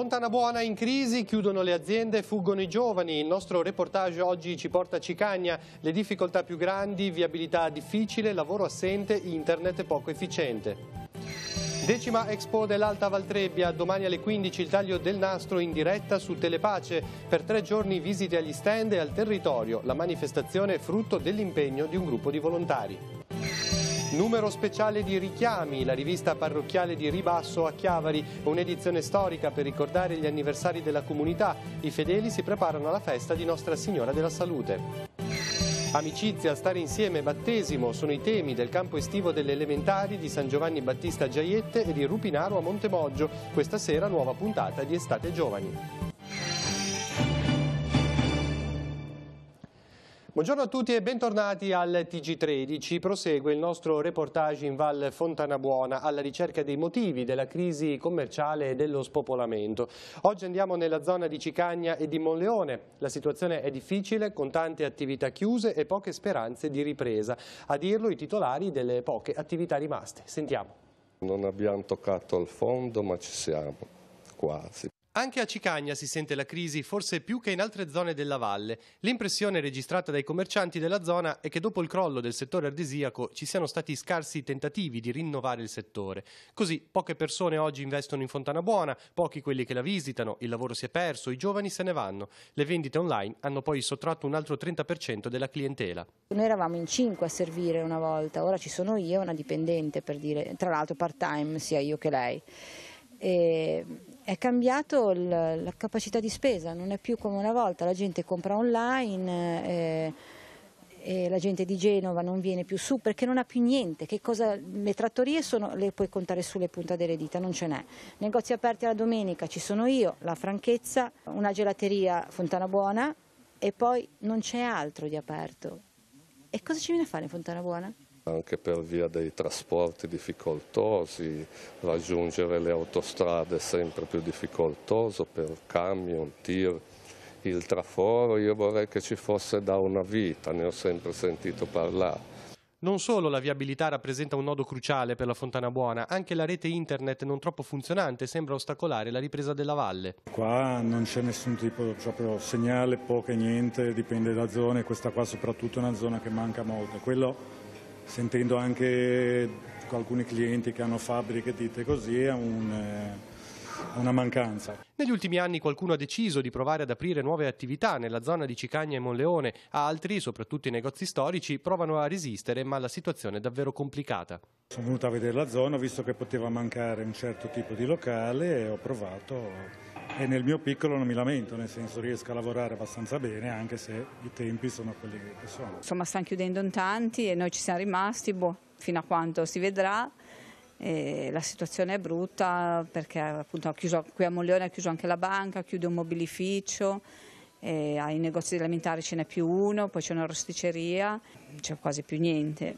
Fontana Buona in crisi, chiudono le aziende, fuggono i giovani. Il nostro reportage oggi ci porta a Cicagna, le difficoltà più grandi, viabilità difficile, lavoro assente, internet poco efficiente. Decima Expo dell'Alta Valtrebbia, domani alle 15 il taglio del nastro in diretta su Telepace. Per tre giorni visite agli stand e al territorio. La manifestazione è frutto dell'impegno di un gruppo di volontari. Numero speciale di Richiami, la rivista parrocchiale di Ribasso a Chiavari, un'edizione storica per ricordare gli anniversari della comunità. I fedeli si preparano alla festa di Nostra Signora della Salute. Amicizia, stare insieme, battesimo sono i temi del campo estivo delle elementari di San Giovanni Battista Giaiette e di Rupinaro a Montemoggio. Questa sera nuova puntata di Estate Giovani. Buongiorno a tutti e bentornati al TG13. Prosegue il nostro reportage in Val Fontanabuona alla ricerca dei motivi della crisi commerciale e dello spopolamento. Oggi andiamo nella zona di Cicagna e di Monleone. La situazione è difficile con tante attività chiuse e poche speranze di ripresa. A dirlo i titolari delle poche attività rimaste. Sentiamo. Non abbiamo toccato al fondo ma ci siamo, quasi. Anche a Cicagna si sente la crisi, forse più che in altre zone della valle. L'impressione registrata dai commercianti della zona è che dopo il crollo del settore ardesiaco ci siano stati scarsi tentativi di rinnovare il settore. Così poche persone oggi investono in Fontana Buona, pochi quelli che la visitano, il lavoro si è perso, i giovani se ne vanno. Le vendite online hanno poi sottratto un altro 30% della clientela. Noi eravamo in 5 a servire una volta, ora ci sono io e una dipendente per dire, tra l'altro part time sia io che lei. E è cambiato il, la capacità di spesa, non è più come una volta, la gente compra online, eh, eh, la gente di Genova non viene più su perché non ha più niente, cosa, le trattorie sono, le puoi contare sulle punte delle dita, non ce n'è. Negozi aperti alla domenica ci sono io, la franchezza, una gelateria Fontana Buona e poi non c'è altro di aperto. E cosa ci viene a fare in Fontana Buona? anche per via dei trasporti difficoltosi, raggiungere le autostrade è sempre più difficoltoso per camion, tir, il traforo io vorrei che ci fosse da una vita, ne ho sempre sentito parlare. Non solo la viabilità rappresenta un nodo cruciale per la Fontana Buona, anche la rete internet non troppo funzionante sembra ostacolare la ripresa della valle. Qua non c'è nessun tipo di cioè, segnale, poche, niente, dipende da zone, questa qua soprattutto è una zona che manca molto. Quello sentendo anche alcuni clienti che hanno fabbriche, dite così, è un, eh, una mancanza. Negli ultimi anni qualcuno ha deciso di provare ad aprire nuove attività nella zona di Cicagna e Monleone, altri, soprattutto i negozi storici, provano a resistere, ma la situazione è davvero complicata. Sono venuto a vedere la zona, visto che poteva mancare un certo tipo di locale e ho provato e nel mio piccolo non mi lamento, nel senso riesco a lavorare abbastanza bene anche se i tempi sono quelli che sono. Insomma stanno chiudendo in tanti e noi ci siamo rimasti, boh, fino a quando si vedrà. E la situazione è brutta perché appunto chiuso, qui a Moglione ha chiuso anche la banca, chiude un mobilificio, ai negozi alimentari ce n'è più uno, poi c'è una rosticceria, non c'è quasi più niente.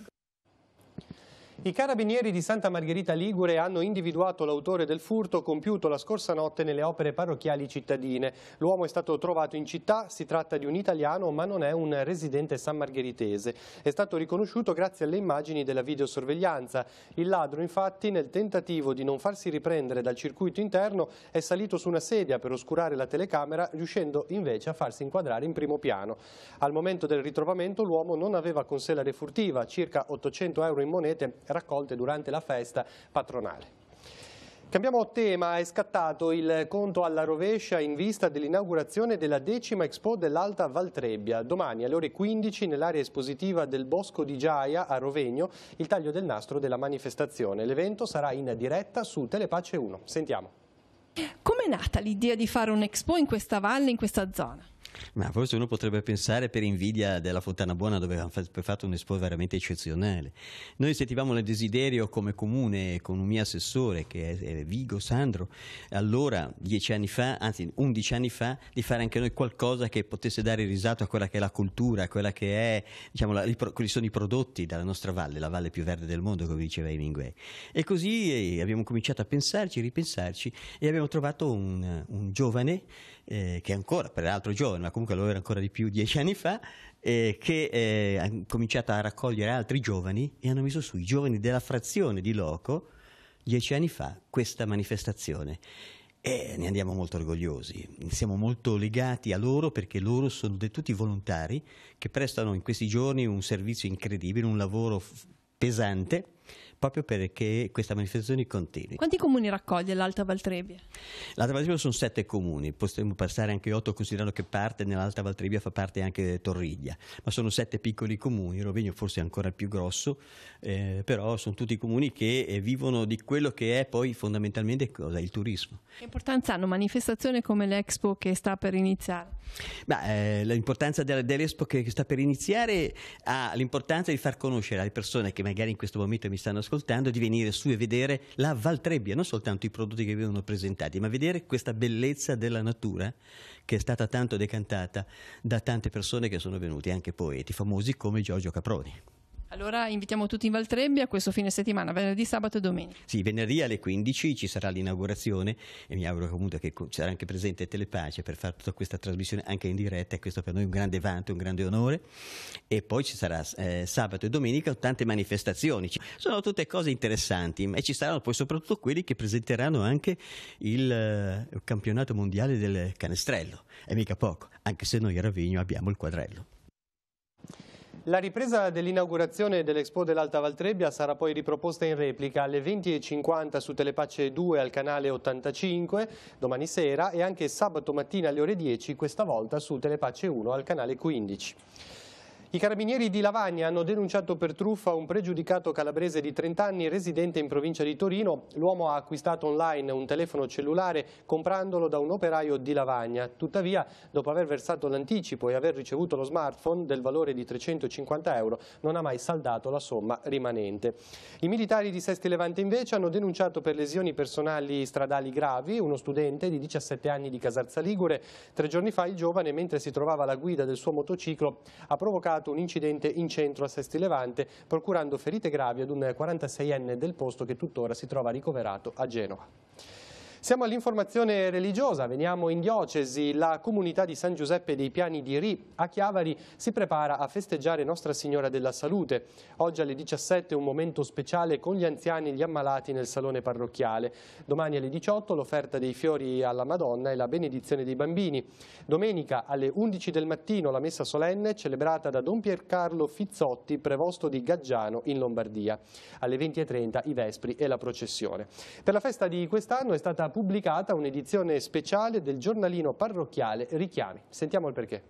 I carabinieri di Santa Margherita Ligure hanno individuato l'autore del furto compiuto la scorsa notte nelle opere parrocchiali cittadine. L'uomo è stato trovato in città, si tratta di un italiano ma non è un residente sammargheritese. È stato riconosciuto grazie alle immagini della videosorveglianza. Il ladro infatti nel tentativo di non farsi riprendere dal circuito interno è salito su una sedia per oscurare la telecamera riuscendo invece a farsi inquadrare in primo piano. Al momento del ritrovamento l'uomo non aveva con sé la refurtiva, circa 800 euro in monete raccolte durante la festa patronale. Cambiamo tema, è scattato il conto alla rovescia in vista dell'inaugurazione della decima Expo dell'Alta Valtrebbia. Domani alle ore 15 nell'area espositiva del Bosco di Giaia a Rovegno il taglio del nastro della manifestazione. L'evento sarà in diretta su Telepace 1. Sentiamo. Come è nata l'idea di fare un Expo in questa valle, in questa zona? Ma forse uno potrebbe pensare per invidia della Fontana Buona dove hanno fatto un espo veramente eccezionale. Noi sentivamo il desiderio come comune con un mio assessore che è Vigo Sandro, allora dieci anni fa, anzi undici anni fa, di fare anche noi qualcosa che potesse dare risalto a quella che è la cultura, a quella che è, diciamo, la, quelli sono i prodotti della nostra valle, la valle più verde del mondo, come diceva Hemingway. E così eh, abbiamo cominciato a pensarci, ripensarci e abbiamo trovato un, un giovane eh, che ancora peraltro giovane, ma comunque lo era ancora di più dieci anni fa, eh, che eh, ha cominciato a raccogliere altri giovani e hanno messo su i giovani della frazione di Loco dieci anni fa questa manifestazione. E ne andiamo molto orgogliosi, siamo molto legati a loro perché loro sono de- tutti volontari che prestano in questi giorni un servizio incredibile, un lavoro pesante proprio perché questa manifestazione continui. Quanti comuni raccoglie l'Alta Valtrebbia? L'Alta Valtrebbia sono sette comuni, possiamo passare anche otto considerando che parte nell'Alta Valtrebbia fa parte anche Torriglia, ma sono sette piccoli comuni, Rovigno forse è ancora il più grosso, eh, però sono tutti comuni che eh, vivono di quello che è poi fondamentalmente cosa? il turismo. Che importanza hanno manifestazioni come l'Expo che sta per iniziare? Beh, eh, l'importanza dell'Expo che sta per iniziare ha l'importanza di far conoscere alle persone che magari in questo momento mi stanno ascoltando ascoltando, di venire su e vedere la Valtrebbia, non soltanto i prodotti che vengono presentati, ma vedere questa bellezza della natura che è stata tanto decantata da tante persone che sono venute, anche poeti famosi come Giorgio Caproni. Allora invitiamo tutti in Valtrebbia questo fine settimana, venerdì, sabato e domenica. Sì, venerdì alle 15 ci sarà l'inaugurazione e mi auguro comunque che sarà anche presente Telepace per fare tutta questa trasmissione anche in diretta questo per noi è un grande vanto, un grande onore. E poi ci sarà eh, sabato e domenica tante manifestazioni. Sono tutte cose interessanti e ci saranno poi soprattutto quelli che presenteranno anche il eh, campionato mondiale del canestrello. E mica poco, anche se noi a Ravigno abbiamo il quadrello. La ripresa dell'inaugurazione dell'Expo dell'Alta Valtrebbia sarà poi riproposta in replica alle 20.50 su Telepace 2 al canale 85 domani sera e anche sabato mattina alle ore 10, questa volta su Telepace 1 al canale 15. I carabinieri di Lavagna hanno denunciato per truffa un pregiudicato calabrese di 30 anni residente in provincia di Torino. L'uomo ha acquistato online un telefono cellulare comprandolo da un operaio di Lavagna. Tuttavia, dopo aver versato l'anticipo e aver ricevuto lo smartphone del valore di 350 euro, non ha mai saldato la somma rimanente. I militari di Sesti Levante invece hanno denunciato per lesioni personali stradali gravi uno studente di 17 anni di Casarza Ligure. Tre giorni fa il giovane, mentre si trovava alla guida del suo motociclo, ha provocato provocato un incidente in centro a Sesti Levante, procurando ferite gravi ad un 46enne del posto che tuttora si trova ricoverato a Genova. Siamo all'informazione religiosa, veniamo in diocesi. La comunità di San Giuseppe dei Piani di Ri a Chiavari si prepara a festeggiare Nostra Signora della Salute. Oggi alle 17 un momento speciale con gli anziani e gli ammalati nel salone parrocchiale. Domani alle 18 l'offerta dei fiori alla Madonna e la benedizione dei bambini. Domenica alle 11 del mattino la messa solenne celebrata da Don Piercarlo Fizzotti, prevosto di Gaggiano in Lombardia. Alle 20.30 i Vespri e la processione. Per la festa di quest'anno è stata pubblicata un'edizione speciale del giornalino parrocchiale Richiami. Sentiamo il perché.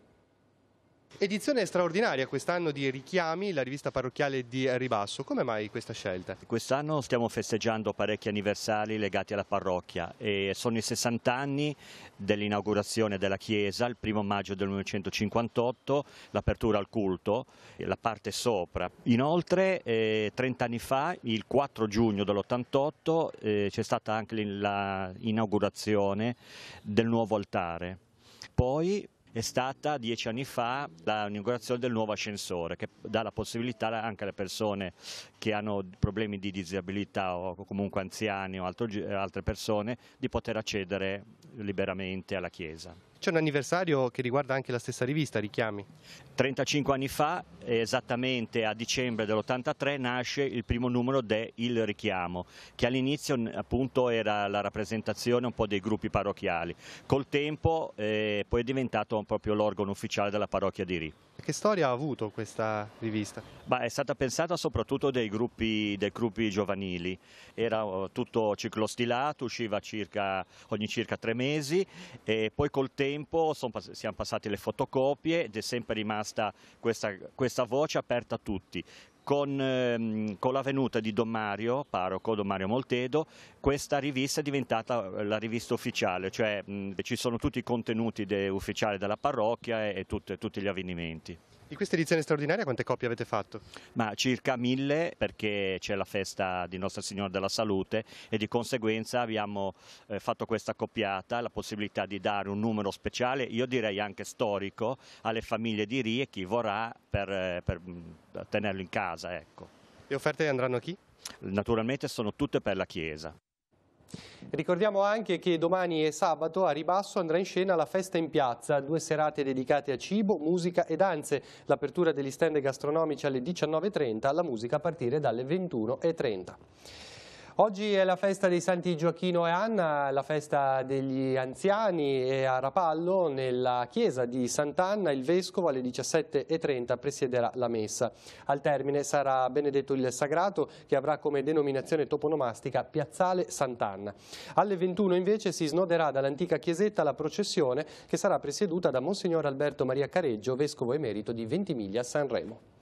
Edizione straordinaria quest'anno di Richiami, la rivista parrocchiale di Ribasso. Come mai questa scelta? Quest'anno stiamo festeggiando parecchi anniversari legati alla parrocchia e sono i 60 anni dell'inaugurazione della chiesa, il primo maggio del 1958, l'apertura al culto, la parte sopra. Inoltre eh, 30 anni fa, il 4 giugno dell'88, eh, c'è stata anche l'inaugurazione del nuovo altare. Poi è stata dieci anni fa l'inaugurazione del nuovo ascensore che dà la possibilità anche alle persone che hanno problemi di disabilità o comunque anziani o altro, altre persone di poter accedere liberamente alla chiesa. C'è un anniversario che riguarda anche la stessa rivista, richiami. 35 anni fa, esattamente a dicembre dell'83, nasce il primo numero de Il Richiamo, che all'inizio appunto era la rappresentazione un po' dei gruppi parrocchiali. Col tempo eh, poi è diventato proprio l'organo ufficiale della parrocchia di Ri. Che storia ha avuto questa rivista? Bah, è stata pensata soprattutto dai gruppi, dai gruppi giovanili, era oh, tutto ciclostilato, usciva circa, ogni circa tre mesi e poi col tempo tempo pass siamo passate le fotocopie ed è sempre rimasta questa, questa voce aperta a tutti con, ehm, con la venuta di Don Mario, parroco Don Mario Moltedo, questa rivista è diventata eh, la rivista ufficiale, cioè mh, ci sono tutti i contenuti de ufficiali della parrocchia e, e tutte, tutti gli avvenimenti. Di questa edizione straordinaria quante copie avete fatto? Ma circa mille perché c'è la festa di Nostra Signora della Salute e di conseguenza abbiamo eh, fatto questa coppiata, la possibilità di dare un numero speciale, io direi anche storico, alle famiglie di Rie, chi vorrà per, eh, per tenerlo in casa. Ecco. Le offerte andranno a chi? Naturalmente sono tutte per la Chiesa. Ricordiamo anche che domani e sabato a Ribasso andrà in scena la Festa in Piazza, due serate dedicate a cibo, musica e danze, l'apertura degli stand gastronomici alle 19.30, la musica a partire dalle 21.30. Oggi è la festa dei Santi Gioacchino e Anna, la festa degli anziani e a Rapallo, nella chiesa di Sant'Anna, il Vescovo alle 17.30 presiederà la messa. Al termine sarà benedetto il Sagrato che avrà come denominazione toponomastica Piazzale Sant'Anna. Alle 21 invece si snoderà dall'antica chiesetta la processione che sarà presieduta da Monsignor Alberto Maria Careggio, Vescovo Emerito di Ventimiglia Sanremo.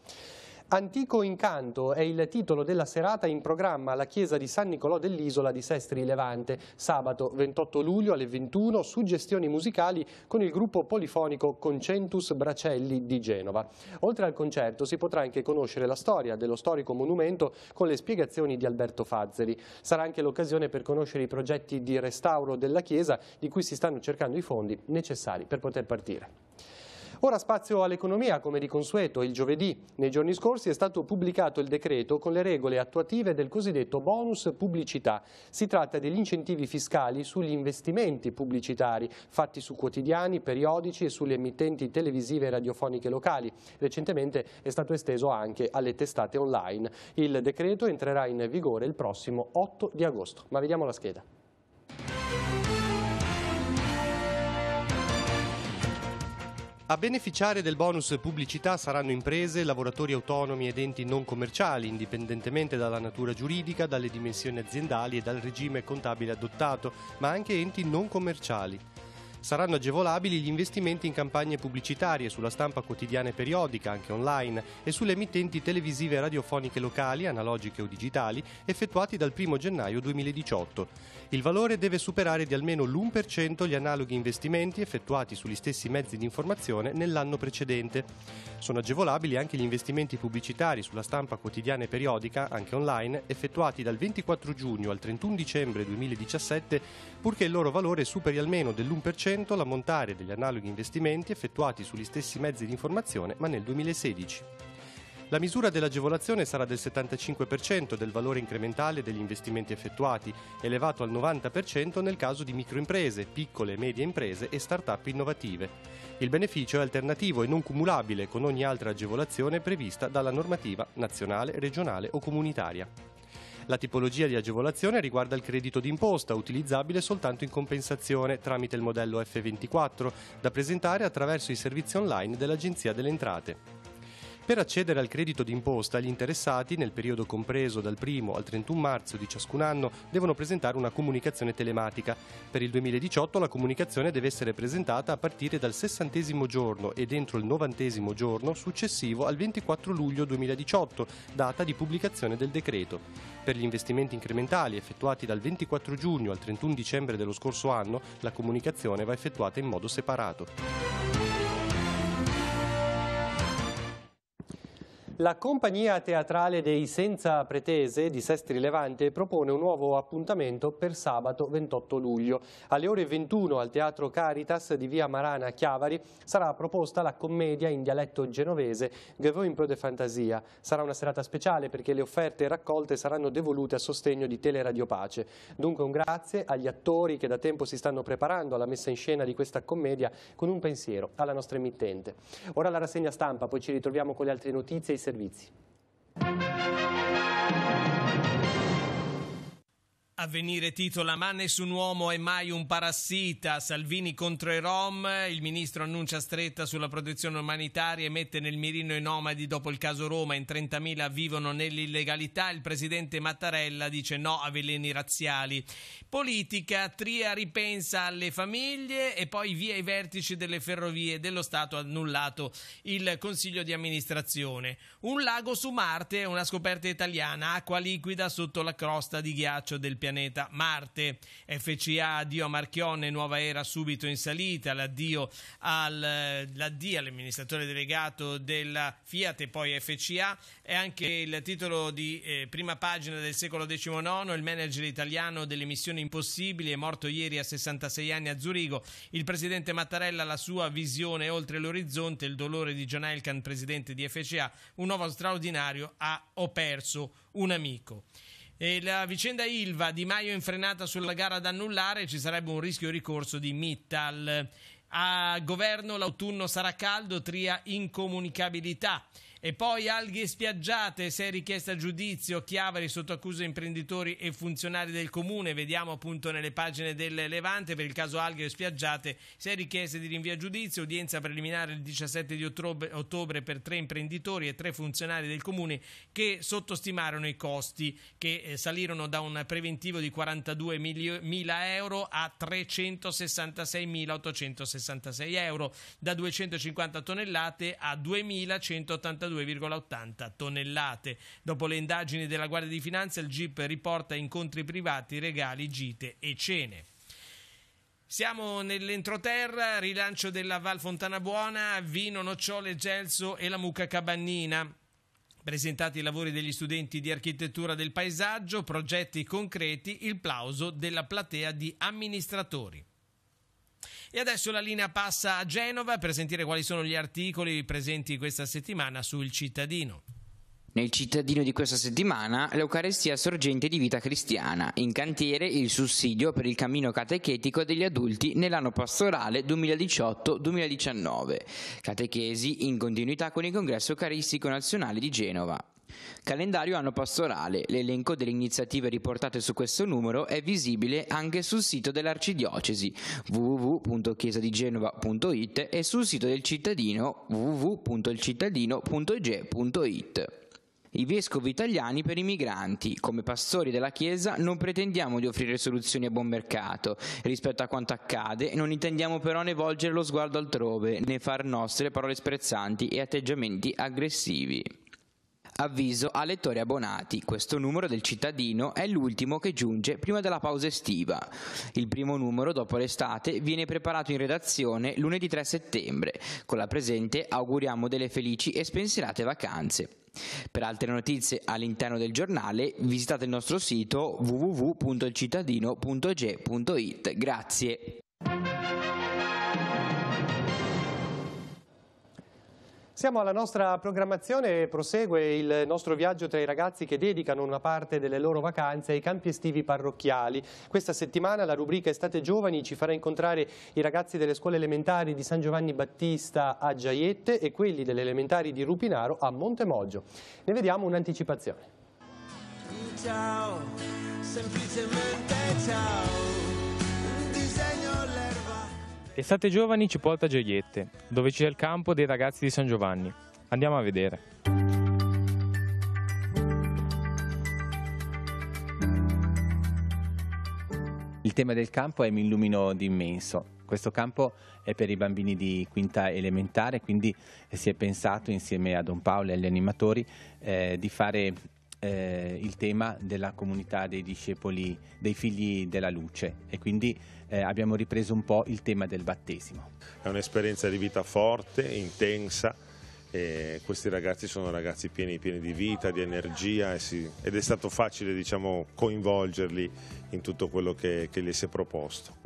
Antico incanto è il titolo della serata in programma alla chiesa di San Nicolò dell'Isola di Sestri Levante, sabato 28 luglio alle 21, suggestioni musicali con il gruppo polifonico Concentus Bracelli di Genova. Oltre al concerto si potrà anche conoscere la storia dello storico monumento con le spiegazioni di Alberto Fazzeri. Sarà anche l'occasione per conoscere i progetti di restauro della chiesa di cui si stanno cercando i fondi necessari per poter partire. Ora spazio all'economia, come di consueto. Il giovedì, nei giorni scorsi, è stato pubblicato il decreto con le regole attuative del cosiddetto bonus pubblicità. Si tratta degli incentivi fiscali sugli investimenti pubblicitari fatti su quotidiani, periodici e sulle emittenti televisive e radiofoniche locali. Recentemente è stato esteso anche alle testate online. Il decreto entrerà in vigore il prossimo 8 di agosto. Ma vediamo la scheda. A beneficiare del bonus pubblicità saranno imprese, lavoratori autonomi ed enti non commerciali, indipendentemente dalla natura giuridica, dalle dimensioni aziendali e dal regime contabile adottato, ma anche enti non commerciali. Saranno agevolabili gli investimenti in campagne pubblicitarie sulla stampa quotidiana e periodica, anche online, e sulle emittenti televisive e radiofoniche locali, analogiche o digitali, effettuati dal 1 gennaio 2018. Il valore deve superare di almeno l'1% gli analoghi investimenti effettuati sugli stessi mezzi di informazione nell'anno precedente. Sono agevolabili anche gli investimenti pubblicitari sulla stampa quotidiana e periodica, anche online, effettuati dal 24 giugno al 31 dicembre 2017, purché il loro valore superi almeno dell'1% 20% l'ammontare degli analoghi investimenti effettuati sugli stessi mezzi di informazione ma nel 2016. La misura dell'agevolazione sarà del 75% del valore incrementale degli investimenti effettuati, elevato al 90% nel caso di microimprese, piccole e medie imprese e start-up innovative. Il beneficio è alternativo e non cumulabile con ogni altra agevolazione prevista dalla normativa nazionale, regionale o comunitaria. La tipologia di agevolazione riguarda il credito d'imposta, utilizzabile soltanto in compensazione tramite il modello F24, da presentare attraverso i servizi online dell'Agenzia delle Entrate. Per accedere al credito d'imposta, gli interessati, nel periodo compreso dal 1 al 31 marzo di ciascun anno, devono presentare una comunicazione telematica. Per il 2018 la comunicazione deve essere presentata a partire dal 60 giorno e entro il 90 giorno successivo al 24 luglio 2018, data di pubblicazione del decreto. Per gli investimenti incrementali effettuati dal 24 giugno al 31 dicembre dello scorso anno, la comunicazione va effettuata in modo separato. La compagnia teatrale dei Senza Pretese di Sestri Levante propone un nuovo appuntamento per sabato 28 luglio. Alle ore 21 al Teatro Caritas di Via Marana Chiavari sarà proposta la commedia in dialetto genovese Gevaux in pro de fantasia. Sarà una serata speciale perché le offerte raccolte saranno devolute a sostegno di Teleradio Pace. Dunque un grazie agli attori che da tempo si stanno preparando alla messa in scena di questa commedia con un pensiero alla nostra emittente. Ora la rassegna stampa, poi ci ritroviamo con le altre notizie serviții. Avvenire titola Ma nessun uomo è mai un parassita, Salvini contro i Rom, il ministro annuncia stretta sulla protezione umanitaria e mette nel mirino i nomadi dopo il caso Roma, in 30.000 vivono nell'illegalità, il presidente Mattarella dice no a veleni razziali. Politica, Tria ripensa alle famiglie e poi via i vertici delle ferrovie dello Stato annullato il consiglio di amministrazione. Un lago su Marte una scoperta italiana, acqua liquida sotto la crosta di ghiaccio del pianeta pianeta Marte. FCA, addio a Marchionne, nuova era subito in salita, l'addio, al, l'addio all'amministratore delegato della Fiat e poi FCA. È anche il titolo di eh, prima pagina del secolo XIX, il manager italiano delle missioni impossibili è morto ieri a 66 anni a Zurigo. Il presidente Mattarella, la sua visione oltre l'orizzonte, il dolore di John Elkan, presidente di FCA, un uomo straordinario, ha, ho perso un amico. E la vicenda Ilva, Di Maio infrenata sulla gara da annullare, ci sarebbe un rischio ricorso di Mittal. A governo l'autunno sarà caldo, tria incomunicabilità. E poi alghe spiaggiate, se è richiesta giudizio, Chiavari sotto accusa imprenditori e funzionari del comune, vediamo appunto nelle pagine del Levante per il caso alghe spiaggiate, se è richiesta di rinvio a giudizio, udienza preliminare il 17 di ottobre, per tre imprenditori e tre funzionari del comune che sottostimarono i costi che eh, salirono da un preventivo di 42 mila euro a 366.866 euro, da 250 tonnellate a 2.182 42,80 tonnellate. Dopo le indagini della Guardia di Finanza, il GIP riporta incontri privati, regali, gite e cene. Siamo nell'entroterra, rilancio della Val Fontana Buona, vino, nocciole, gelso e la mucca cabannina. Presentati i lavori degli studenti di architettura del paesaggio, progetti concreti, il plauso della platea di amministratori. E adesso la linea passa a Genova per sentire quali sono gli articoli presenti questa settimana sul cittadino. Nel cittadino di questa settimana, l'Eucarestia sorgente di vita cristiana, in cantiere il sussidio per il cammino catechetico degli adulti nell'anno pastorale 2018-2019, catechesi in continuità con il Congresso Eucaristico Nazionale di Genova. Calendario anno pastorale. L'elenco delle iniziative riportate su questo numero è visibile anche sul sito dell'Arcidiocesi www.chiesadigenova.it e sul sito del cittadino www.ilcittadino.ge.it. I vescovi italiani per i migranti, come pastori della Chiesa, non pretendiamo di offrire soluzioni a buon mercato. Rispetto a quanto accade, non intendiamo però né volgere lo sguardo altrove, né far nostre parole sprezzanti e atteggiamenti aggressivi. Avviso a lettori abbonati, questo numero del cittadino è l'ultimo che giunge prima della pausa estiva. Il primo numero dopo l'estate viene preparato in redazione lunedì 3 settembre. Con la presente auguriamo delle felici e spensierate vacanze. Per altre notizie all'interno del giornale visitate il nostro sito www.cittadino.ge.it. Grazie. Siamo alla nostra programmazione e prosegue il nostro viaggio tra i ragazzi che dedicano una parte delle loro vacanze ai campi estivi parrocchiali. Questa settimana la rubrica Estate Giovani ci farà incontrare i ragazzi delle scuole elementari di San Giovanni Battista a Giaiette e quelli delle elementari di Rupinaro a Montemoggio. Ne vediamo un'anticipazione. Ciao, semplicemente ciao. Estate Giovani ci porta a Gioiette, dove c'è il campo dei ragazzi di San Giovanni. Andiamo a vedere. Il tema del campo è Mi illumino d'immenso. Questo campo è per i bambini di quinta elementare, quindi si è pensato insieme a Don Paolo e agli animatori eh, di fare eh, il tema della comunità dei discepoli, dei figli della luce e quindi eh, abbiamo ripreso un po' il tema del battesimo. È un'esperienza di vita forte, intensa, e questi ragazzi sono ragazzi pieni, pieni di vita, di energia si, ed è stato facile diciamo, coinvolgerli in tutto quello che, che gli si è proposto.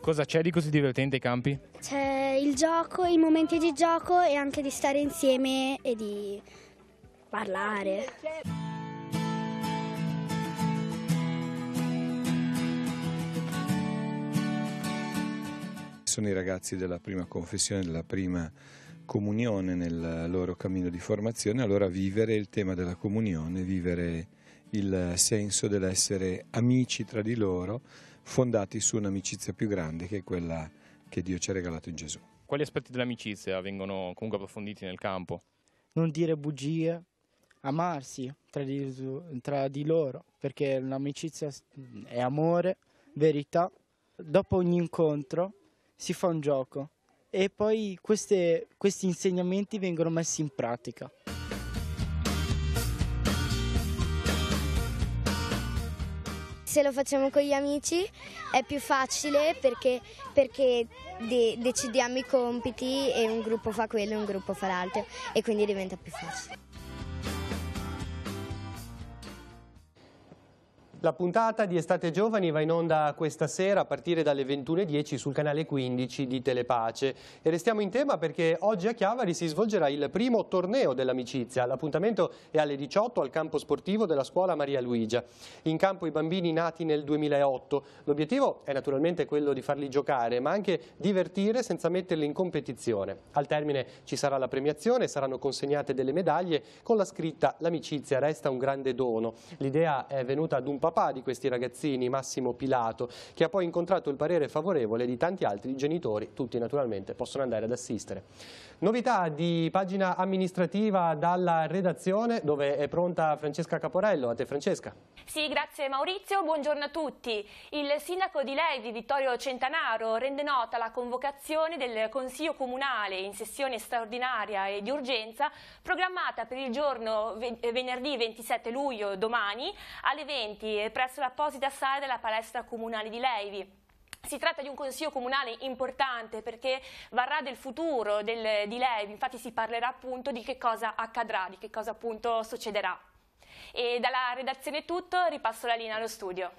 Cosa c'è di così divertente ai campi? C'è il gioco, i momenti di gioco e anche di stare insieme e di parlare. Sono i ragazzi della prima confessione, della prima comunione nel loro cammino di formazione, allora vivere il tema della comunione, vivere il senso dell'essere amici tra di loro, fondati su un'amicizia più grande che è quella che Dio ci ha regalato in Gesù. Quali aspetti dell'amicizia vengono comunque approfonditi nel campo? Non dire bugie, amarsi tra di, tra di loro, perché l'amicizia è amore, verità. Dopo ogni incontro si fa un gioco e poi queste, questi insegnamenti vengono messi in pratica. se lo facciamo con gli amici è più facile perché, perché de decidiamo i compiti e un gruppo fa quello e un gruppo fa l'altro e quindi diventa più facile. La puntata di Estate Giovani va in onda questa sera a partire dalle 21.10 sul canale 15 di Telepace. E restiamo in tema perché oggi a Chiavari si svolgerà il primo torneo dell'amicizia. L'appuntamento è alle 18 al campo sportivo della scuola Maria Luigia. In campo i bambini nati nel 2008. L'obiettivo è naturalmente quello di farli giocare, ma anche divertire senza metterli in competizione. Al termine ci sarà la premiazione, saranno consegnate delle medaglie con la scritta L'amicizia resta un grande dono. L'idea è venuta ad un papà papà di questi ragazzini, Massimo Pilato, che ha poi incontrato il parere favorevole di tanti altri genitori, tutti naturalmente possono andare ad assistere. Novità di pagina amministrativa dalla redazione dove è pronta Francesca Caporello. A te Francesca. Sì, grazie Maurizio, buongiorno a tutti. Il sindaco di Levi, Vittorio Centanaro, rende nota la convocazione del Consiglio Comunale in sessione straordinaria e di urgenza programmata per il giorno venerdì 27 luglio, domani, alle 20 eh, presso l'apposita sala della palestra comunale di Levi. Si tratta di un consiglio comunale importante perché varrà del futuro del, di Levi, infatti si parlerà appunto di che cosa accadrà, di che cosa appunto succederà. E dalla redazione è tutto, ripasso la linea allo studio.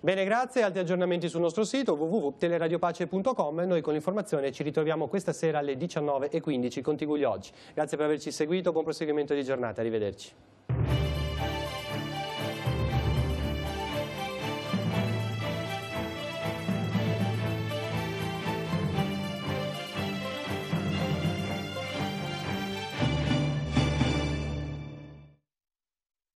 Bene, grazie. Altri aggiornamenti sul nostro sito www.teleradiopace.com. Noi con l'informazione ci ritroviamo questa sera alle 19.15 con Tigugli Oggi. Grazie per averci seguito, buon proseguimento di giornata, arrivederci.